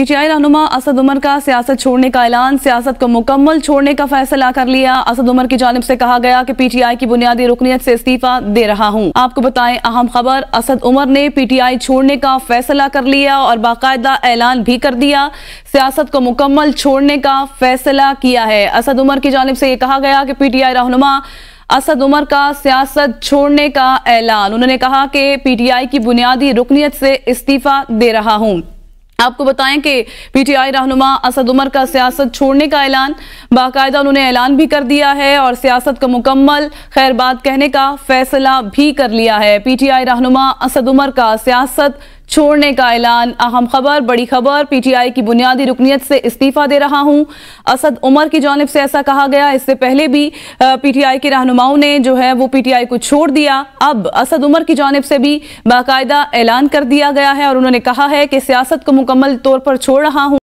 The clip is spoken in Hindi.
पीटीआई रहनुमा असद उमर का सियासत छोड़ने का ऐलान सियासत को मुकम्मल छोड़ने का फैसला कर लिया असद उमर की जानब से कहा गया कि पीटीआई की बुनियादी रुकनीत से इस्तीफा दे रहा हूं आपको बताएं अहम खबर असद उमर ने पीटीआई छोड़ने का फैसला कर लिया और बाकायदा ऐलान भी कर दिया सियासत को मुकम्मल छोड़ने का फैसला किया है असद उमर की जानब से ये कहा गया कि पीटीआई रहनुमा असद उमर का सियासत छोड़ने का ऐलान उन्होंने कहा कि पीटीआई की बुनियादी रुकनीत से इस्तीफा दे रहा हूं आपको बताएं कि पीटीआई रहनुमा असद उमर का सियासत छोड़ने का ऐलान बाकायदा उन्होंने ऐलान भी कर दिया है और सियासत का मुकम्मल खैर बात कहने का फैसला भी कर लिया है पीटीआई रहनुमा असद उमर का सियासत छोड़ने का ऐलान अहम खबर बड़ी खबर पीटीआई की बुनियादी रुकनीत से इस्तीफा दे रहा हूं असद उमर की जानब से ऐसा कहा गया इससे पहले भी पीटीआई के रहनुमाओं ने जो है वो पीटीआई को छोड़ दिया अब असद उमर की जानब से भी बाकायदा ऐलान कर दिया गया है और उन्होंने कहा है कि सियासत को मुकम्मल तौर पर छोड़ रहा हूं